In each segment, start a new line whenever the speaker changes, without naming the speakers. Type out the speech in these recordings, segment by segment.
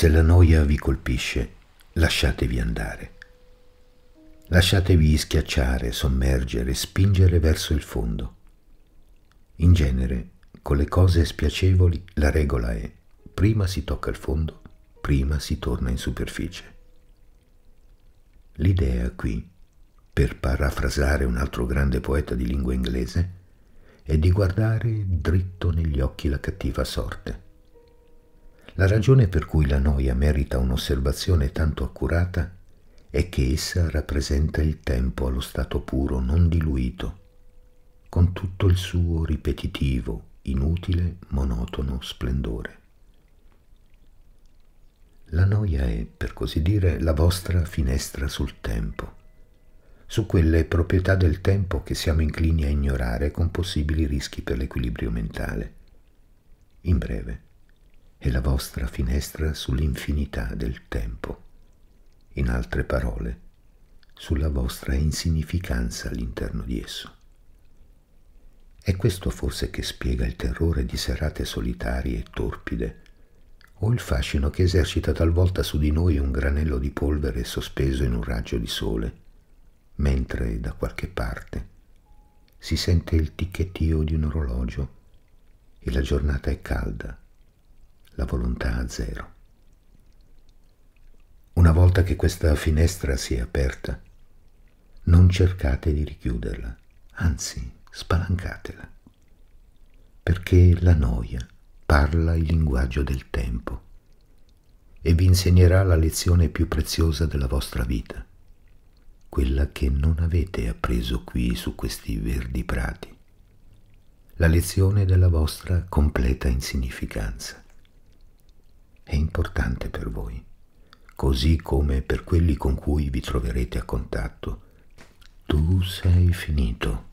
Se la noia vi colpisce, lasciatevi andare. Lasciatevi schiacciare, sommergere, spingere verso il fondo. In genere, con le cose spiacevoli, la regola è prima si tocca il fondo, prima si torna in superficie. L'idea qui, per parafrasare un altro grande poeta di lingua inglese, è di guardare dritto negli occhi la cattiva sorte la ragione per cui la noia merita un'osservazione tanto accurata è che essa rappresenta il tempo allo stato puro non diluito, con tutto il suo ripetitivo, inutile, monotono splendore. La noia è, per così dire, la vostra finestra sul tempo, su quelle proprietà del tempo che siamo inclini a ignorare con possibili rischi per l'equilibrio mentale. In breve, è la vostra finestra sull'infinità del tempo, in altre parole, sulla vostra insignificanza all'interno di esso. È questo forse che spiega il terrore di serate solitarie e torpide, o il fascino che esercita talvolta su di noi un granello di polvere sospeso in un raggio di sole, mentre da qualche parte si sente il ticchettio di un orologio e la giornata è calda la volontà a zero. Una volta che questa finestra si è aperta, non cercate di richiuderla, anzi spalancatela, perché la noia parla il linguaggio del tempo e vi insegnerà la lezione più preziosa della vostra vita, quella che non avete appreso qui su questi verdi prati, la lezione della vostra completa insignificanza importante per voi, così come per quelli con cui vi troverete a contatto. Tu sei finito,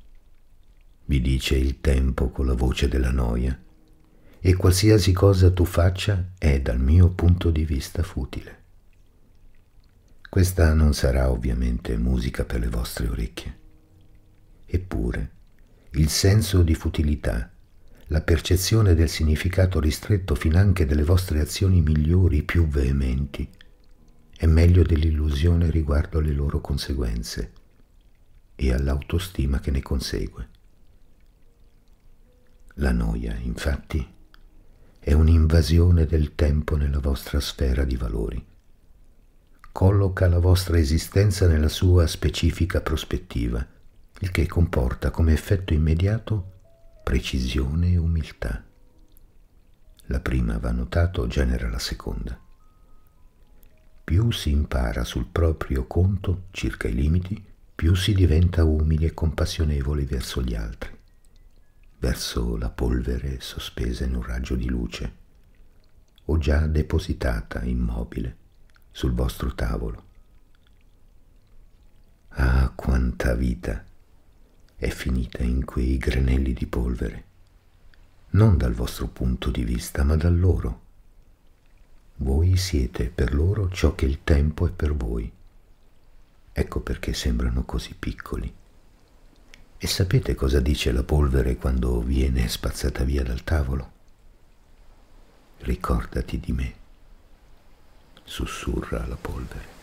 vi dice il tempo con la voce della noia, e qualsiasi cosa tu faccia è dal mio punto di vista futile. Questa non sarà ovviamente musica per le vostre orecchie. Eppure, il senso di futilità la percezione del significato ristretto fin anche delle vostre azioni migliori più veementi è meglio dell'illusione riguardo alle loro conseguenze e all'autostima che ne consegue. La noia, infatti, è un'invasione del tempo nella vostra sfera di valori. Colloca la vostra esistenza nella sua specifica prospettiva, il che comporta come effetto immediato precisione e umiltà. La prima va notato genera la seconda. Più si impara sul proprio conto circa i limiti, più si diventa umili e compassionevoli verso gli altri, verso la polvere sospesa in un raggio di luce, o già depositata immobile sul vostro tavolo. Ah, quanta vita! è finita in quei granelli di polvere, non dal vostro punto di vista, ma dal loro. Voi siete per loro ciò che il tempo è per voi. Ecco perché sembrano così piccoli. E sapete cosa dice la polvere quando viene spazzata via dal tavolo? Ricordati di me, sussurra la polvere.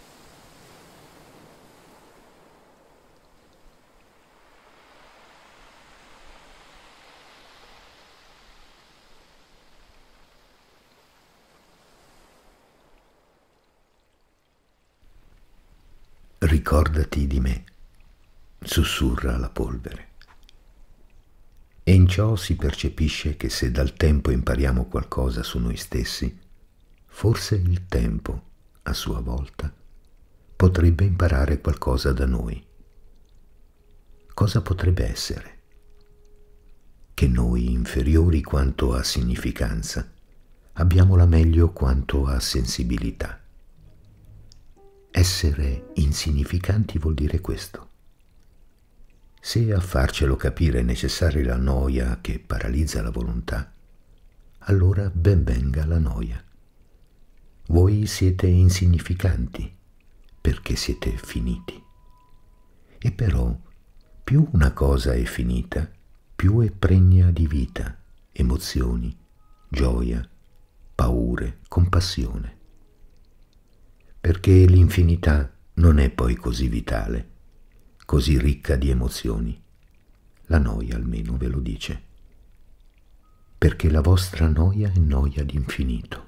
Ricordati di me, sussurra la polvere. E in ciò si percepisce che se dal tempo impariamo qualcosa su noi stessi, forse il tempo, a sua volta, potrebbe imparare qualcosa da noi. Cosa potrebbe essere? Che noi, inferiori quanto a significanza, abbiamo la meglio quanto a sensibilità. Essere insignificanti vuol dire questo. Se a farcelo capire è necessaria la noia che paralizza la volontà, allora ben venga la noia. Voi siete insignificanti perché siete finiti. E però più una cosa è finita, più è pregna di vita, emozioni, gioia, paure, compassione perché l'infinità non è poi così vitale, così ricca di emozioni. La noia almeno ve lo dice. Perché la vostra noia è noia d'infinito.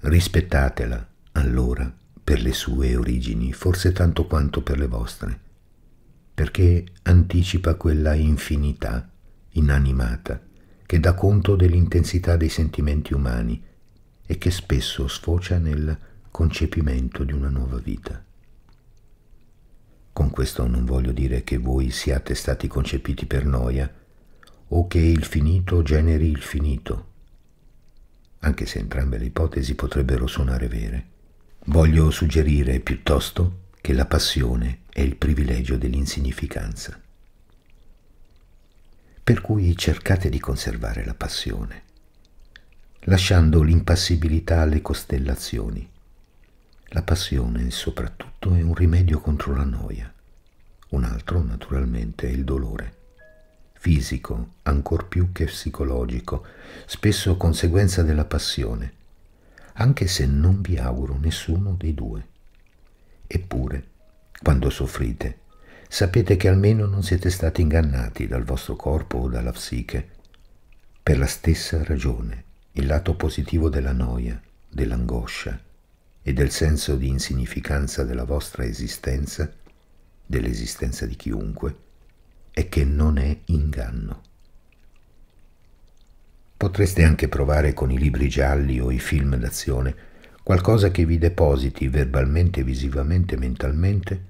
Rispettatela, allora, per le sue origini, forse tanto quanto per le vostre, perché anticipa quella infinità inanimata che dà conto dell'intensità dei sentimenti umani e che spesso sfocia nel concepimento di una nuova vita. Con questo non voglio dire che voi siate stati concepiti per noia o che il finito generi il finito, anche se entrambe le ipotesi potrebbero suonare vere. Voglio suggerire piuttosto che la passione è il privilegio dell'insignificanza. Per cui cercate di conservare la passione, lasciando l'impassibilità alle costellazioni la passione soprattutto è un rimedio contro la noia. Un altro naturalmente è il dolore, fisico ancor più che psicologico, spesso conseguenza della passione, anche se non vi auguro nessuno dei due. Eppure, quando soffrite, sapete che almeno non siete stati ingannati dal vostro corpo o dalla psiche. Per la stessa ragione, il lato positivo della noia, dell'angoscia, e del senso di insignificanza della vostra esistenza, dell'esistenza di chiunque, è che non è inganno. Potreste anche provare con i libri gialli o i film d'azione qualcosa che vi depositi verbalmente, visivamente, mentalmente,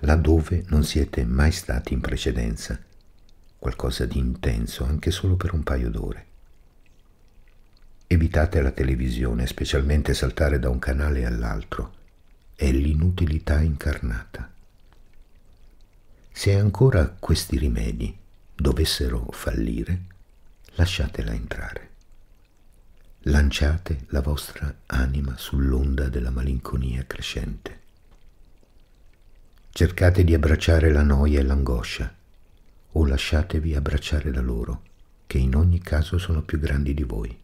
laddove non siete mai stati in precedenza, qualcosa di intenso anche solo per un paio d'ore. Evitate la televisione, specialmente saltare da un canale all'altro. È l'inutilità incarnata. Se ancora questi rimedi dovessero fallire, lasciatela entrare. Lanciate la vostra anima sull'onda della malinconia crescente. Cercate di abbracciare la noia e l'angoscia, o lasciatevi abbracciare da loro, che in ogni caso sono più grandi di voi.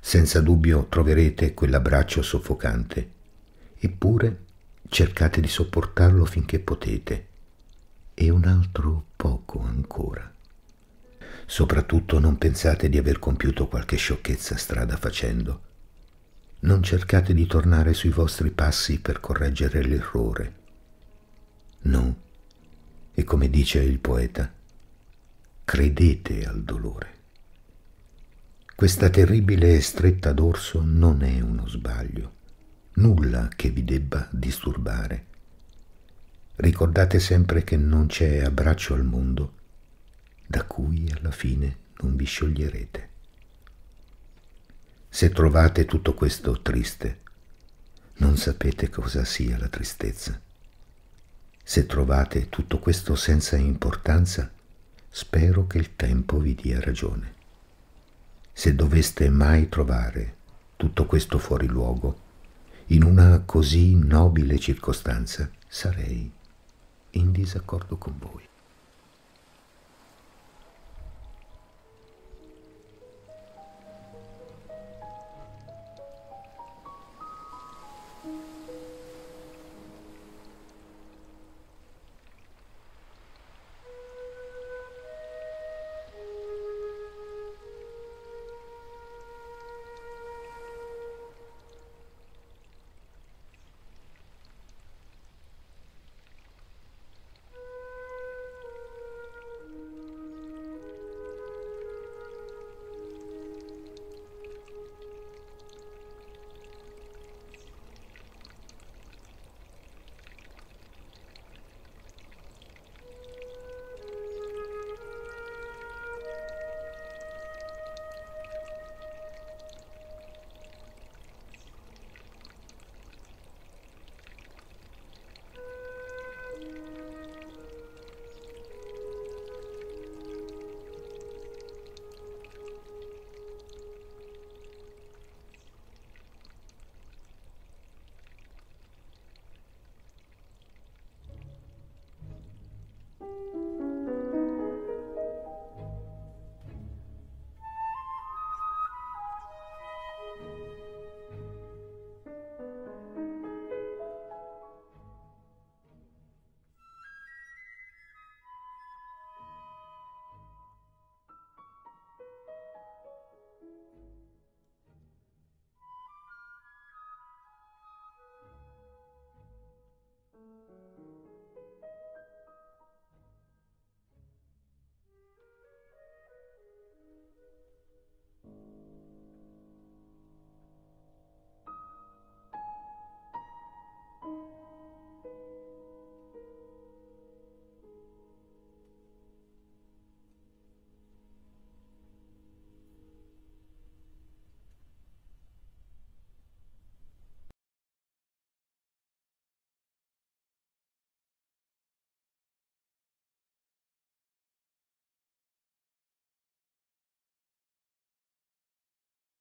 Senza dubbio troverete quell'abbraccio soffocante, eppure cercate di sopportarlo finché potete e un altro poco ancora. Soprattutto non pensate di aver compiuto qualche sciocchezza strada facendo. Non cercate di tornare sui vostri passi per correggere l'errore. No, e come dice il poeta, credete al dolore. Questa terribile stretta d'orso non è uno sbaglio, nulla che vi debba disturbare. Ricordate sempre che non c'è abbraccio al mondo da cui alla fine non vi scioglierete. Se trovate tutto questo triste, non sapete cosa sia la tristezza. Se trovate tutto questo senza importanza, spero che il tempo vi dia ragione se doveste mai trovare tutto questo fuori luogo, in una così nobile circostanza sarei in disaccordo con voi.